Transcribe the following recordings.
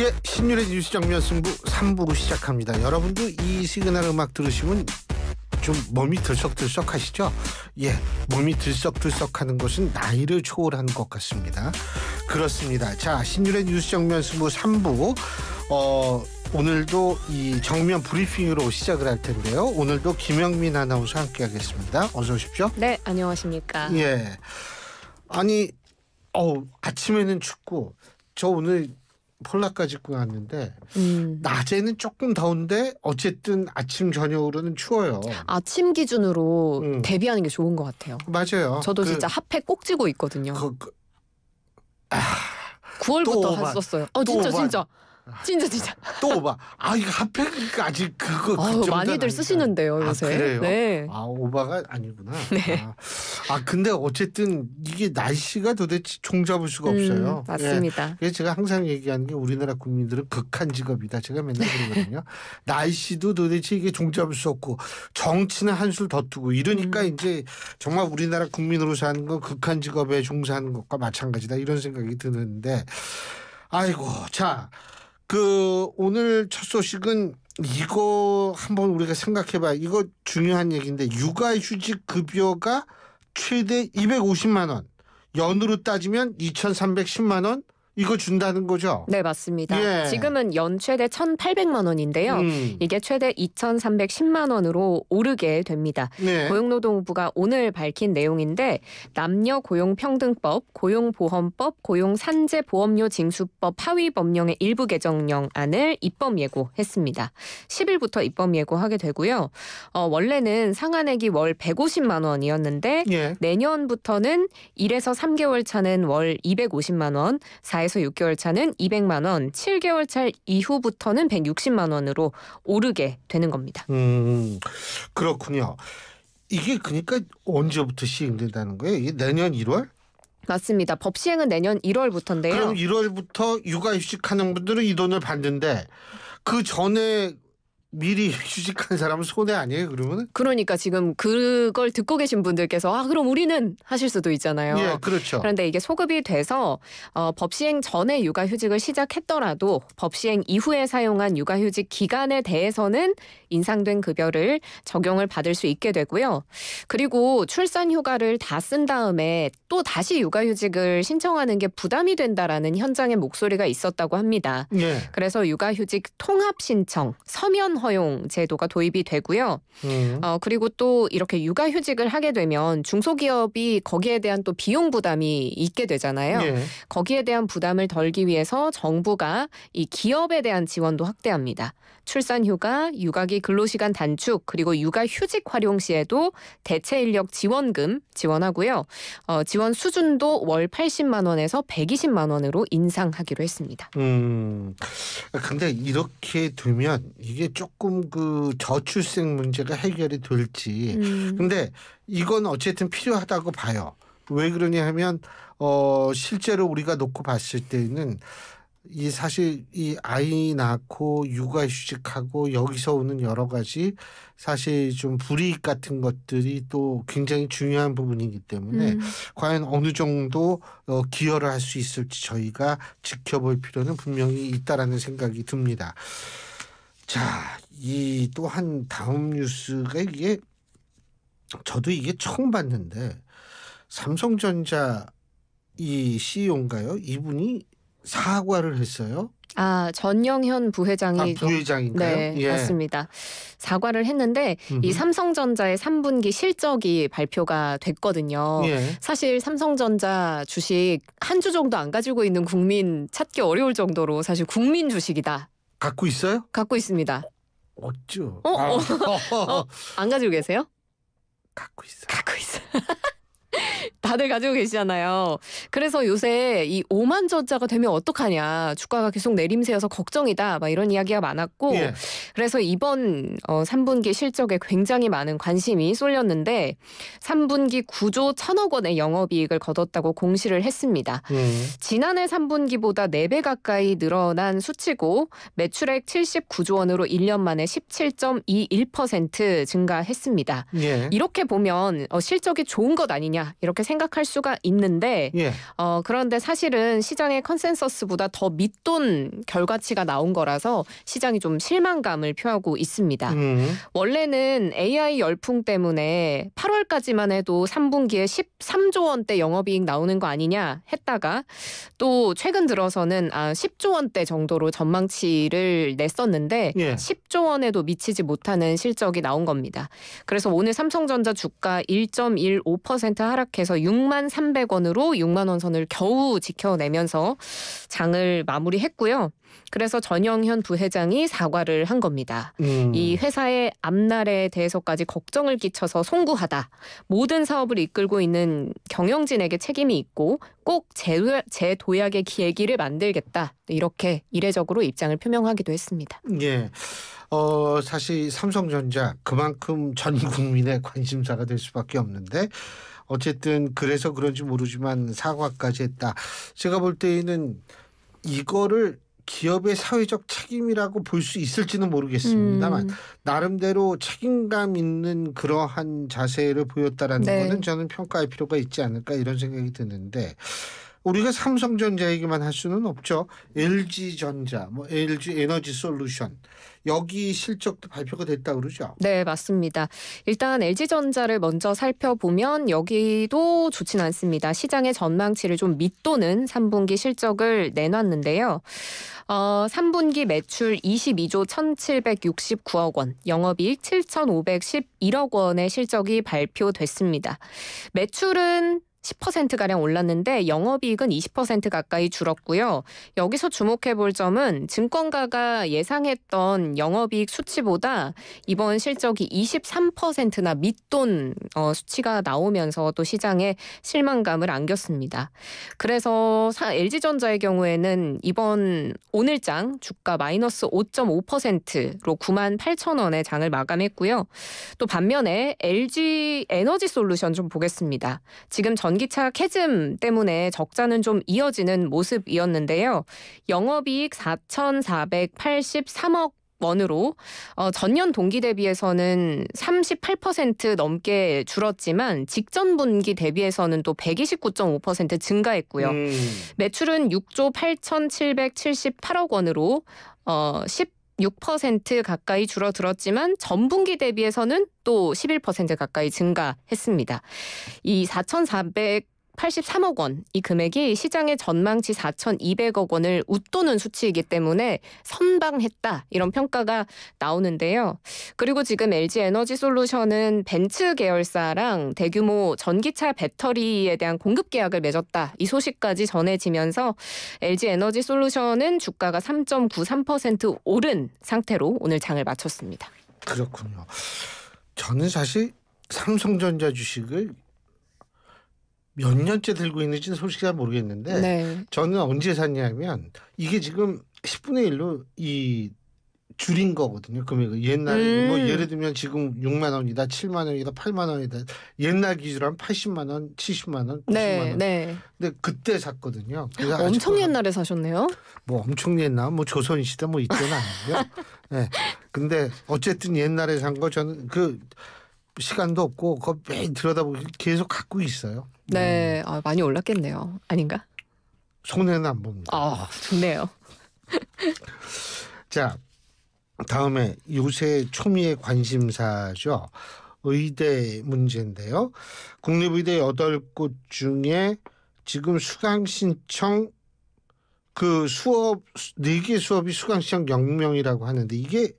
예, 신율의 뉴스 정면 승부 3부로 시작합니다. 여러분도 이 시그널 음악 들으시면 좀 몸이 들썩들썩 하시죠? 예, 몸이 들썩들썩 하는 것은 나이를 초월한 것 같습니다. 그렇습니다. 자, 신율의 뉴스 정면 승부 3부. 어, 오늘도 이 정면 브리핑으로 시작을 할 텐데요. 오늘도 김영민 아나운서 함께 하겠습니다. 어서 오십시오. 네, 안녕하십니까. 예. 아니, 어 아침에는 춥고, 저 오늘 폴라까지 입고 갔는데 음. 낮에는 조금 더운데 어쨌든 아침 저녁으로는 추워요. 아침 기준으로 음. 대비하는 게 좋은 것 같아요. 맞아요. 저도 그, 진짜 핫팩 꼭 쥐고 있거든요. 그, 그, 아, 9월부터 갔었어요. 아, 어, 진짜 오바, 진짜 진짜 진짜. 또 오바. 아 이거 핫팩까지 그러니까 그거 아유, 그 많이들 쓰시는데요 아, 요새. 아, 그래요? 네. 아 오바가 아니구나. 네. 아, 아, 근데 어쨌든 이게 날씨가 도대체 종 잡을 수가 음, 없어요. 예. 맞습니다. 예. 그래서 제가 항상 얘기하는 게 우리나라 국민들은 극한 직업이다. 제가 맨날 그러거든요. 날씨도 도대체 이게 종 잡을 수 없고 정치는 한술 더 두고 이러니까 음. 이제 정말 우리나라 국민으로 사는 건 극한 직업에 종사하는 것과 마찬가지다 이런 생각이 드는데 아이고 자. 그 오늘 첫 소식은 이거 한번 우리가 생각해봐. 이거 중요한 얘기인데 육아휴직 급여가 최대 250만 원. 연으로 따지면 2,310만 원, 이거 준다는 거죠? 네, 맞습니다. 예. 지금은 연 최대 1,800만 원인데요. 음. 이게 최대 2,310만 원으로 오르게 됩니다. 네. 고용노동부가 오늘 밝힌 내용인데 남녀 고용평등법, 고용보험법, 고용산재보험료 징수법 하위 법령의 일부 개정령안을 입법 예고했습니다. 10일부터 입법 예고하게 되고요. 어, 원래는 상한액이 월 150만 원이었는데 예. 내년부터는 1에서 3개월 차는 월 250만 원, 4에서 5에서 6개월 차는 200만 원, 7개월 차 이후부터는 160만 원으로 오르게 되는 겁니다. 음, 그렇군요. 이게 그러니까 언제부터 시행된다는 거예요? 이게 내년 1월? 맞습니다. 법 시행은 내년 1월부터인데요. 그럼 1월부터 육아휴직하는 분들은 이 돈을 받는데 그 전에 미리 휴직한 사람은 손해 아니에요 그러면? 은 그러니까 지금 그걸 듣고 계신 분들께서 아 그럼 우리는 하실 수도 있잖아요. 예, 그렇죠. 그런데 이게 소급이 돼서 어, 법 시행 전에 육아휴직을 시작했더라도 법 시행 이후에 사용한 육아휴직 기간에 대해서는 인상된 급여를 적용을 받을 수 있게 되고요. 그리고 출산휴가를 다 쓴 다음에 또 다시 육아휴직을 신청하는 게 부담이 된다라는 현장의 목소리가 있었다고 합니다. 예. 그래서 육아휴직 통합 신청 서면 허용 제도가 도입이 되고요. 음. 어, 그리고 또 이렇게 육아휴직을 하게 되면 중소기업이 거기에 대한 또 비용 부담이 있게 되잖아요. 예. 거기에 대한 부담을 덜기 위해서 정부가 이 기업에 대한 지원도 확대합니다. 출산휴가, 육아기 근로시간 단축, 그리고 육아휴직 활용 시에도 대체 인력 지원금 지원하고요. 어, 지원 수준도 월 80만 원에서 120만 원으로 인상하기로 했습니다. 음. 근데 이렇게 되면 이게 조금 그 저출생 문제가 해결이 될지. 음. 근데 이건 어쨌든 필요하다고 봐요. 왜 그러냐 하면 어 실제로 우리가 놓고 봤을 때는 이 사실 이 아이 낳고 육아 휴직하고 여기서 오는 여러 가지 사실 좀 불이익 같은 것들이 또 굉장히 중요한 부분이기 때문에 음. 과연 어느 정도 어, 기여를 할 수 있을지 저희가 지켜볼 필요는 분명히 있다라는 생각이 듭니다. 자, 이 또 한 다음 뉴스가 이게 저도 이게 처음 봤는데 삼성전자 이 CEO인가요? 이분이 사과를 했어요? 아 전영현 부회장이 아, 부회장인가요? 네 예. 맞습니다. 사과를 했는데 음흠. 이 삼성전자의 3분기 실적이 발표가 됐거든요. 예. 사실 삼성전자 주식 한 주 정도 안 가지고 있는 국민 찾기 어려울 정도로 사실 국민 주식이다. 갖고 있어요? 갖고 있습니다. 어쩌? 어, 어, 아. 어, 안 가지고 계세요? 갖고 있어. 갖고 있어. 다들 가지고 계시잖아요. 그래서 요새 이 5만 저자가 되면 어떡하냐. 주가가 계속 내림세여서 걱정이다. 막 이런 이야기가 많았고 예. 그래서 이번 어, 3분기 실적에 굉장히 많은 관심이 쏠렸는데 3분기 9조 1천억 원의 영업이익을 거뒀다고 공시를 했습니다. 음. 지난해 3분기보다 4배 가까이 늘어난 수치고 매출액 79조 원으로 1년 만에 17.21% 증가했습니다. 예. 이렇게 보면 어, 실적이 좋은 것 아니냐 이렇게 생각 생각할 수가 있는데 예. 어, 그런데 사실은 시장의 컨센서스보다 더 밑돈 결과치가 나온 거라서 시장이 좀 실망감을 표하고 있습니다. 음. 원래는 AI 열풍 때문에 8월까지만 해도 3분기에 13조 원대 영업이익 나오는 거 아니냐 했다가 또 최근 들어서는 아, 10조 원대 정도로 전망치를 냈었는데 예. 10조 원에도 미치지 못하는 실적이 나온 겁니다. 그래서 오늘 삼성전자 주가 1.15% 하락해서 6만 300원으로 6만 원 선을 겨우 지켜내면서 장을 마무리했고요. 그래서 전영현 부회장이 사과를 한 겁니다. 음. 이 회사의 앞날에 대해서까지 걱정을 끼쳐서 송구하다. 모든 사업을 이끌고 있는 경영진에게 책임이 있고 꼭 재도약의 기획기를 만들겠다. 이렇게 이례적으로 입장을 표명하기도 했습니다. 예. 어, 사실 삼성전자 그만큼 전 국민의 관심사가 될 수밖에 없는데 어쨌든 그래서 그런지 모르지만 사과까지 했다. 제가 볼 때에는 이거를 기업의 사회적 책임이라고 볼 수 있을지는 모르겠습니다만 음. 나름대로 책임감 있는 그러한 자세를 보였다라는 네. 거는 저는 평가할 필요가 있지 않을까 이런 생각이 드는데 우리가 삼성전자 얘기만 할 수는 없죠. LG전자, 뭐 LG 에너지 솔루션 여기 실적도 발표가 됐다 그러죠. 네, 맞습니다. 일단 LG전자를 먼저 살펴보면 여기도 좋진 않습니다. 시장의 전망치를 좀 밑도는 3분기 실적을 내놨는데요. 어, 3분기 매출 22조 1,769억 원, 영업이익 7,511억 원의 실적이 발표됐습니다. 매출은 10%가량 올랐는데 영업이익은 20% 가까이 줄었고요. 여기서 주목해 볼 점은 증권가가 예상했던 영업이익 수치보다 이번 실적이 23%나 밑돈 어, 수치가 나오면서 또 시장에 실망감을 안겼습니다. 그래서 LG전자의 경우에는 이번 오늘장 주가 마이너스 5.5%로 9만 8천 원의 장을 마감했고요. 또 반면에 LG 에너지 솔루션 좀 보겠습니다. 지금 전 전기차 캐즘 때문에 적자는 좀 이어지는 모습이었는데요. 영업이익 4,483억 원으로 어, 전년 동기 대비해서는 38% 넘게 줄었지만 직전 분기 대비해서는 또 129.5% 증가했고요. 음. 매출은 6조 8,778억 원으로 어, 10 6 가까이 줄어들었지만 전분기 대비해서는 또 11% 가까이 증가했습니다. 이4,400 83억 원. 이 금액이 시장의 전망치 4,200억 원을 웃도는 수치이기 때문에 선방했다. 이런 평가가 나오는데요. 그리고 지금 LG 에너지 솔루션은 벤츠 계열사랑 대규모 전기차 배터리에 대한 공급 계약을 맺었다. 이 소식까지 전해지면서 LG 에너지 솔루션은 주가가 3.93% 오른 상태로 오늘 장을 마쳤습니다. 그렇군요. 저는 사실 삼성전자 주식을 몇 년째 들고 있는지는 솔직히 잘 모르겠는데 네. 저는 언제 샀냐면 이게 지금 10분의 1로 이 줄인 거거든요. 금액을 옛날 음. 뭐 예를 들면 지금 6만 원이다, 7만 원이다, 8만 원이다. 옛날 기준으로 한 80만 원, 70만 원, 90만 네, 원. 네. 근데 그때 샀거든요. 그래서 엄청 옛날에 사셨네요. 뭐 엄청 옛날 뭐 조선 시대 뭐 이때는 아니고요. 네. 근데 어쨌든 옛날에 산 거 저는 그 시간도 없고 그거 매일 들여다보고 계속 갖고 있어요. 네. 네, 아, 많이 올랐겠네요. 아닌가? 손해는 안 봅니다. 아, 좋네요. 자, 다음에 요새 초미의 관심사죠. 의대 문제인데요. 국립의대 여덟 곳 중에 지금 수강 신청 그 수업 네개 수업이 수강 신청 0명이라고 하는데 이게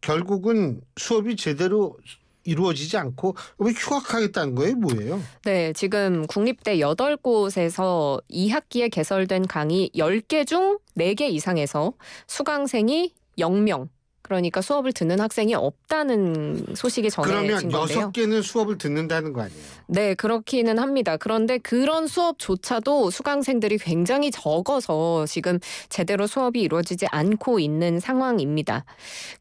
결국은 수업이 제대로 이루어지지 않고 왜 휴학하겠다는 거예요? 뭐예요? 네, 지금 국립대 8곳에서 2학기에 개설된 강의 10개 중 4개 이상에서 수강생이 0명 그러니까 수업을 듣는 학생이 없다는 소식이 전해진 그러면 건데개는 수업을 듣는다는 거 아니에요? 네, 그렇기는 합니다. 그런데 그런 수업조차도 수강생들이 굉장히 적어서 지금 제대로 수업이 이루어지지 않고 있는 상황입니다.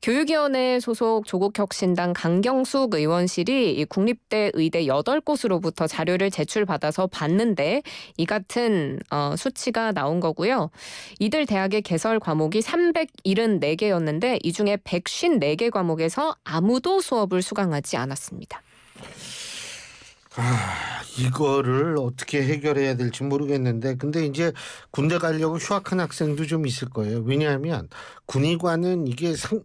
교육위원회 소속 조국혁신당 강경숙 의원실이 국립대 의대 8곳으로부터 자료를 제출받아서 봤는데 이 같은 어, 수치가 나온 거고요. 이들 대학의 개설 과목이 374개였는데 이 중에 등의 154개 과목에서 아무도 수업을 수강하지 않았습니다. 아, 이거를 어떻게 해결해야 될지 모르겠는데 근데 이제 군대 가려고 휴학한 학생도 좀 있을 거예요. 왜냐하면 군의관은 이게 상,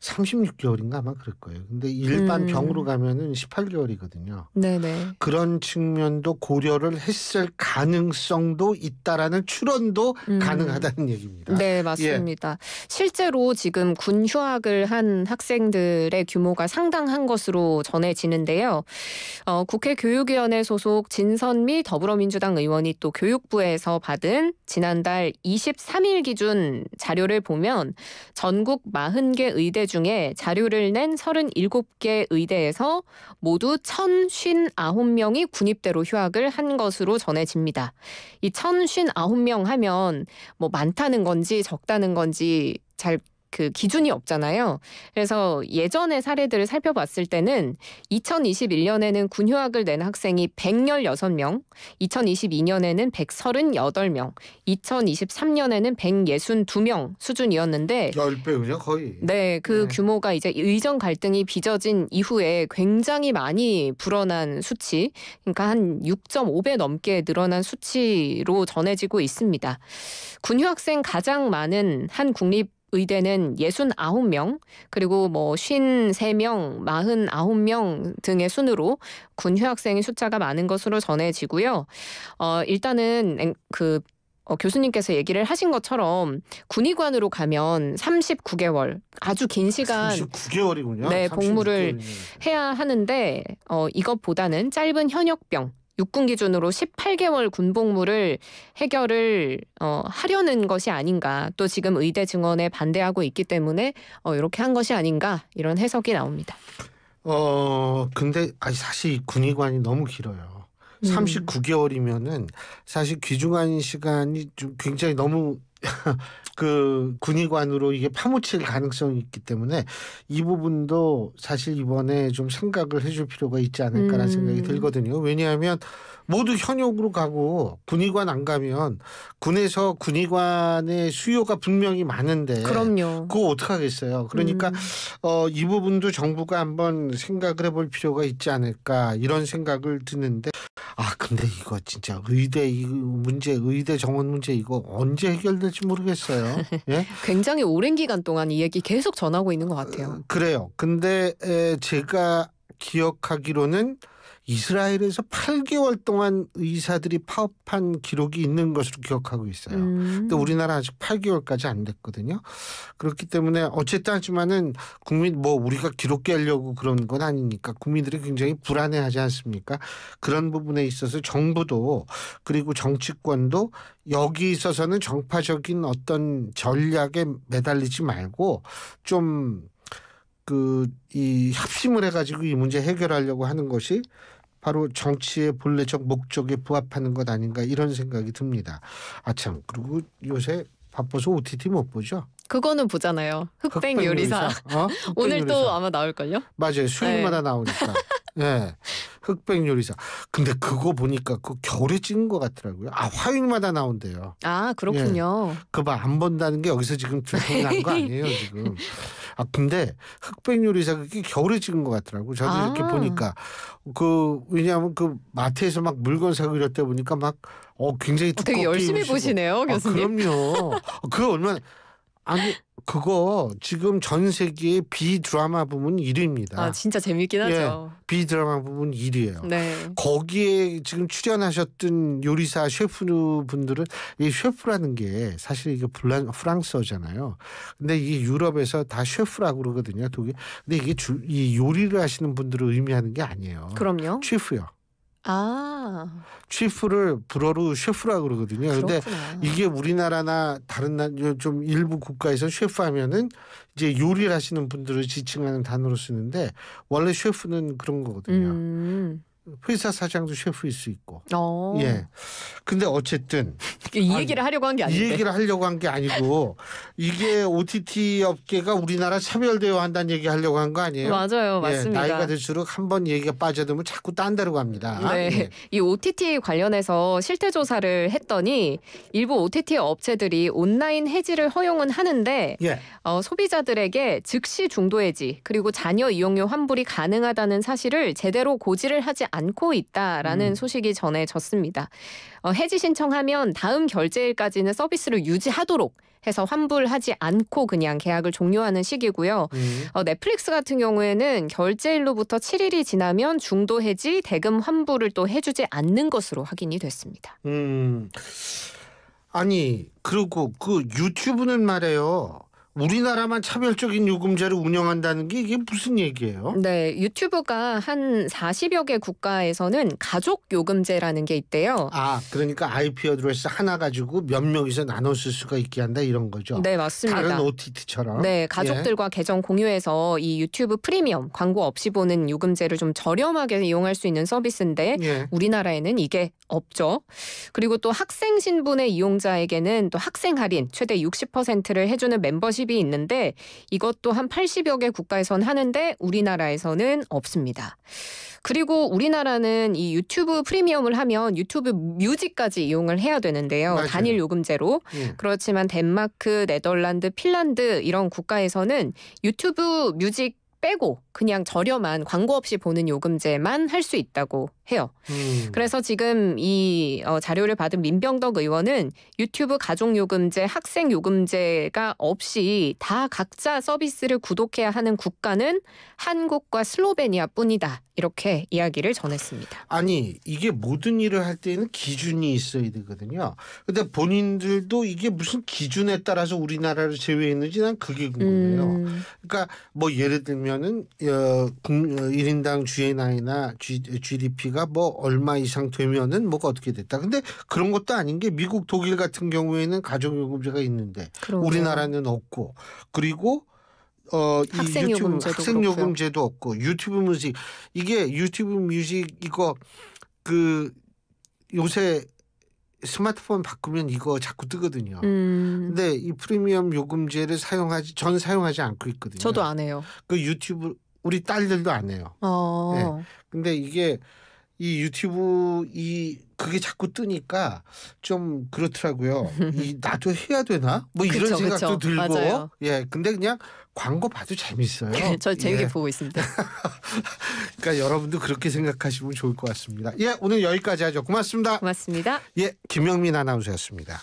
36개월인가 아마 그럴 거예요. 근데 일반 음. 병으로 가면은 18개월이거든요. 네네. 그런 측면도 고려를 했을 가능성도 있다라는 추론도 음. 가능하다는 얘기입니다. 네, 맞습니다. 예. 실제로 지금 군 휴학을 한 학생들의 규모가 상당한 것으로 전해지는데요. 어, 국회 교육위원회 소속 진선미 더불어민주당 의원이 또 교육부에서 받은 지난달 23일 기준 자료를 보면 전국 40개 의대 의대 중에 자료를 낸 37개 의대에서 모두 1,059명이 군입대로 휴학을 한 것으로 전해집니다. 이 1,059명 하면 뭐 많다는 건지 적다는 건지 잘그 기준이 없잖아요. 그래서 예전의 사례들을 살펴봤을 때는 2021년에는 군휴학을낸 학생이 116명, 2022년에는 138명, 2023년에는 162명 수준이었는데 10배군요, 거의. 네, 그 네. 규모가 이제 의정 갈등이 빚어진 이후에 굉장히 많이 불어난 수치, 그러니까 한 6.5배 넘게 늘어난 수치로 전해지고 있습니다. 군휴학생 가장 많은 한 국립 의대는 69명, 그리고 뭐 53명, 49명 등의 순으로 군 휴학생의 숫자가 많은 것으로 전해지고요. 어, 일단은 그 어, 교수님께서 얘기를 하신 것처럼 군의관으로 가면 39개월 아주 긴 시간 39개월이군요. 네, 3 6개월이군 복무를 해야 하는데 어, 이것보다는 짧은 현역병 육군 기준으로 18개월 군복무를 해결을 어, 하려는 것이 아닌가 또 지금 의대 증원에 반대하고 있기 때문에 어, 이렇게 한 것이 아닌가 이런 해석이 나옵니다. 어 근데 아니 사실 군의관이 너무 길어요. 음. 삼십구 개월이면은 사실 귀중한 시간이 좀 굉장히 너무 그 군의관으로 이게 파묻힐 가능성이 있기 때문에 이 부분도 사실 이번에 좀 생각을 해줄 필요가 있지 않을까라는 음. 생각이 들거든요. 왜냐하면 모두 현역으로 가고 군의관 안 가면 군에서 군의관의 수요가 분명히 많은데 그럼요. 그거 어떡하겠어요. 그러니까 음. 어, 이 부분도 정부가 한번 생각을 해볼 필요가 있지 않을까 이런 생각을 드는데 아 근데 이거 진짜 의대 이 문제 의대 정원 문제 이거 언제 해결될지 모르겠어요. 예? 굉장히 오랜 기간 동안 이 얘기 계속 전하고 있는 것 같아요. 어, 그래요. 근데 에, 제가 기억하기로는 이스라엘에서 8개월 동안 의사들이 파업한 기록이 있는 것으로 기억하고 있어요. 음. 근데 그러니까 우리나라 아직 8개월까지 안 됐거든요. 그렇기 때문에 어쨌든 하지만은 국민 뭐 우리가 기록하려고 그런 건 아니니까 국민들이 굉장히 불안해하지 않습니까? 그런 부분에 있어서 정부도 그리고 정치권도 여기 있어서는 정파적인 어떤 전략에 매달리지 말고 좀 그이 합심을 해가지고 이 문제 해결하려고 하는 것이 바로 정치의 본래적 목적에 부합하는 것 아닌가 이런 생각이 듭니다. 아 참 그리고 요새 바빠서 OTT 못 보죠. 그거는 보잖아요. 흑백, 요리사. 어? 오늘 또 아마 나올걸요? 맞아요. 수요일마다 네. 나오니까. 예. 네. 흑백 요리사. 근데 그거 보니까 그 겨울에 찍은 것 같더라고요. 아 화요일마다 나온대요. 아 그렇군요. 예. 그거 안 본다는 게 여기서 지금 들통난 거 아니에요 지금. 아픈데 흑백 요리 자극이 겨울에 찍은 것 같더라고. 저도 아. 이렇게 보니까 그 왜냐하면 그 마트에서 막 물건 사고 이랬다 보니까 막 어 굉장히 어, 두껍게 되게 열심히 보시네요, 아, 교수님. 아, 그럼요. 그 얼마나 아니 그거 지금 전 세계 비 드라마 부문 1위입니다. 아 진짜 재밌긴 예, 하죠. 예, B 드라마 부문 1위예요. 네. 거기에 지금 출연하셨던 요리사 셰프 분들은 이 셰프라는 게 사실 이게 불란, 프랑스어잖아요. 근데 이게 유럽에서 다 셰프라고 그러거든요. 독일. 근데 이게 주, 이 요리를 하시는 분들을 의미하는 게 아니에요. 그럼요. 셰프요. 아. 취프를 불어로 셰프라 그러거든요. 그런데 이게 우리나라나 다른 나 좀 일부 국가에서 셰프 하면은 이제 요리를 하시는 분들을 지칭하는 단어로 쓰는데 원래 셰프는 그런 거거든요. 음. 회사 사장도 셰프일 수 있고. 오. 어. 예. 근데 어쨌든 이 얘기를 아니, 하려고 한 게 아니고 이 얘기를 하려고 한 게 아니고 이게 OTT 업계가 우리나라 차별 대우한다는 얘기 하려고 한 거 아니에요? 맞아요, 예, 맞습니다. 나이가 들수록 한 번 얘기가 빠져들면 자꾸 딴 데로 갑니다. 네, 예. 이 OTT 관련해서 실태 조사를 했더니 일부 OTT 업체들이 온라인 해지를 허용은 하는데 예. 어, 소비자들에게 즉시 중도 해지 그리고 자녀 이용료 환불이 가능하다는 사실을 제대로 고지를 하지 않. 않고 있다라는 음. 소식이 전해졌습니다. 어, 해지 신청하면 다음 결제일까지는 서비스를 유지하도록 해서 환불하지 않고 그냥 계약을 종료하는 시기고요. 음. 어, 넷플릭스 같은 경우에는 결제일로부터 7일이 지나면 중도 해지 대금 환불을 또 해주지 않는 것으로 확인이 됐습니다. 음. 아니 그리고 그 유튜브는 말해요. 우리나라만 차별적인 요금제를 운영한다는 게 이게 무슨 얘기예요? 네, 유튜브가 한 40여 개 국가에서는 가족 요금제라는 게 있대요. 아, 그러니까 IP 어드레스 하나 가지고 몇 명이서 나눠 쓸 수가 있게 한다 이런 거죠. 네, 맞습니다. 다른 OTT처럼. 네, 예. 가족들과 예. 계정 공유해서 이 유튜브 프리미엄 광고 없이 보는 요금제를 좀 저렴하게 이용할 수 있는 서비스인데 예. 우리나라에는 이게 없죠. 그리고 또 학생 신분의 이용자에게는 또 학생 할인 최대 60%를 해주는 멤버십 수이 있는데 이것도 한 80여 개 국가에선 하는데 우리나라에서는 없습니다. 그리고 우리나라는 이 유튜브 프리미엄을 하면 유튜브 뮤직까지 이용을 해야 되는데요. 맞아요. 단일 요금제로. 예. 그렇지만 덴마크, 네덜란드, 핀란드 이런 국가에서는 유튜브 뮤직 빼고 그냥 저렴한 광고 없이 보는 요금제만 할 수 있다고 해요. 음. 그래서 지금 이 어, 자료를 받은 민병덕 의원은 유튜브 가족요금제, 학생요금제가 없이 다 각자 서비스를 구독해야 하는 국가는 한국과 슬로베니아 뿐이다. 이렇게 이야기를 전했습니다. 아니 이게 모든 일을 할 때에는 기준이 있어야 되거든요. 근데 본인들도 이게 무슨 기준에 따라서 우리나라를 제외했는지 난 그게 궁금해요. 음. 그러니까 뭐 예를 들면은 어, 1인당 GNI나 G, GDP가 뭐 얼마 이상 되면은 뭐가 어떻게 됐다. 근데 그런 것도 아닌 게 미국 독일 같은 경우에는 가정요금제가 있는데 그러게요. 우리나라는 없고 그리고 어, 이 학생 요금제도 학생 고요 요금제도 없고 유튜브 뮤직 이게 유튜브 뮤직 이거 그 요새 스마트폰 바꾸면 이거 자꾸 뜨거든요. 음. 근데 이 프리미엄 요금제를 사용하지 전 사용하지 않고 있거든요. 저도 안 해요. 그 유튜브 우리 딸들도 안 해요. 어. 네. 근데 이게 이 유튜브 이 그게 자꾸 뜨니까 좀 그렇더라고요. 이 나도 해야 되나? 뭐 이런 그쵸, 생각도 그쵸. 들고 맞아요. 예. 근데 그냥 광고 봐도 재밌어요. 네, 저 재밌게 예. 보고 있습니다. 그러니까 여러분도 그렇게 생각하시면 좋을 것 같습니다. 예, 오늘 여기까지 하죠. 고맙습니다. 고맙습니다. 예, 김영민 아나운서였습니다.